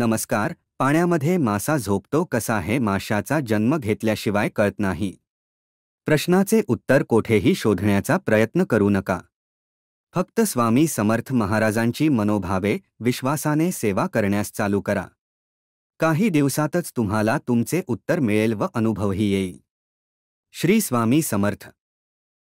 नमस्कार पाण्यामध्ये मासा झोपतो कसा हे माशाचा जन्म घेतल्याशिवाय कळत नाही प्रश्नाचे उत्तर कोठेही शोधण्याचा प्रयत्न करू नका फक्त स्वामी समर्थ महाराजांची मनोभावे विश्वासाने सेवा करण्यास चालू करा काही दिवसातच तुम्हाला तुमचे उत्तर मिळेल व अनुभवही येईल श्री स्वामी समर्थ